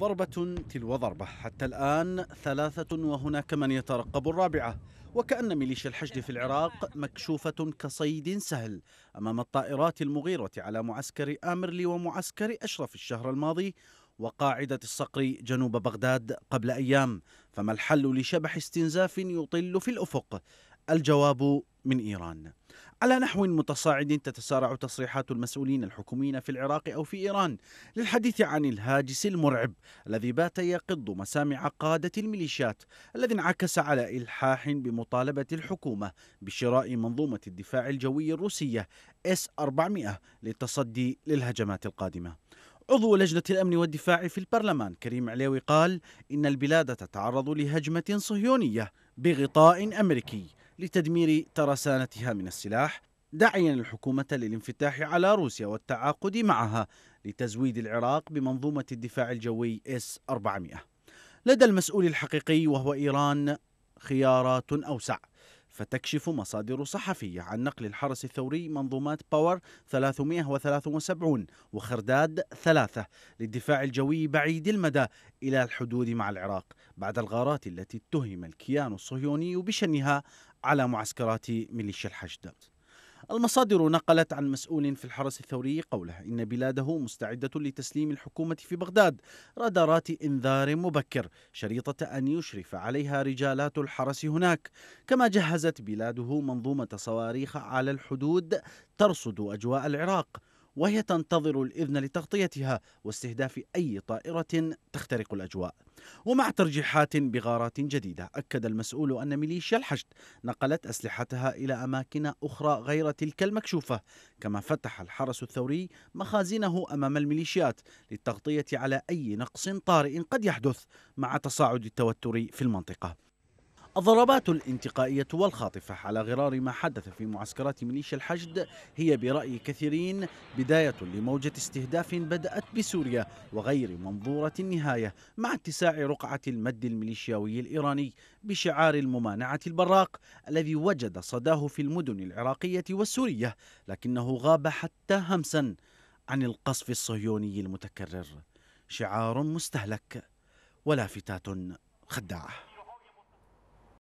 ضربة تلو ضربة حتى الآن ثلاثة وهناك من يترقب الرابعة وكأن ميليشيا الحشد في العراق مكشوفة كصيد سهل أمام الطائرات المغيرة على معسكر آمرلي ومعسكر أشرف الشهر الماضي وقاعدة الصقر جنوب بغداد قبل أيام فما الحل لشبح استنزاف يطل في الأفق الجواب من إيران على نحو متصاعد تتسارع تصريحات المسؤولين الحكوميين في العراق او في ايران للحديث عن الهاجس المرعب الذي بات يقض مسامع قاده الميليشيات الذي انعكس على الحاح بمطالبه الحكومه بشراء منظومه الدفاع الجوي الروسيه اس 400 للتصدي للهجمات القادمه. عضو لجنة الأمن والدفاع في البرلمان كريم عليوي قال إن البلاد تتعرض لهجمة صهيونية بغطاء أمريكي لتدمير ترسانتها من السلاح داعيا الحكومة للانفتاح على روسيا والتعاقد معها لتزويد العراق بمنظومة الدفاع الجوي S-400 لدى المسؤول الحقيقي وهو إيران خيارات أوسع فتكشف مصادر صحفية عن نقل الحرس الثوري منظومات باور 373 وخرداد 3 للدفاع الجوي بعيد المدى إلى الحدود مع العراق بعد الغارات التي اتهم الكيان الصهيوني بشنها على معسكرات ميليشيا الحشد المصادر نقلت عن مسؤول في الحرس الثوري قوله إن بلاده مستعدة لتسليم الحكومة في بغداد رادارات إنذار مبكر شريطة أن يشرف عليها رجالات الحرس هناك كما جهزت بلاده منظومة صواريخ على الحدود ترصد أجواء العراق وهي تنتظر الإذن لتغطيتها واستهداف أي طائرة تخترق الأجواء ومع ترجيحات بغارات جديدة أكد المسؤول أن ميليشيا الحشد نقلت أسلحتها إلى أماكن أخرى غير تلك المكشوفة كما فتح الحرس الثوري مخازنه أمام الميليشيات للتغطية على أي نقص طارئ قد يحدث مع تصاعد التوتر في المنطقة الضربات الانتقائية والخاطفة على غرار ما حدث في معسكرات ميليشيا الحشد هي برأي كثيرين بداية لموجة استهداف بدأت بسوريا وغير منظورة النهاية مع اتساع رقعة المد الميليشياوي الإيراني بشعار الممانعة البراق الذي وجد صداه في المدن العراقية والسورية لكنه غاب حتى همسا عن القصف الصهيوني المتكرر شعار مستهلك ولافتات خداعه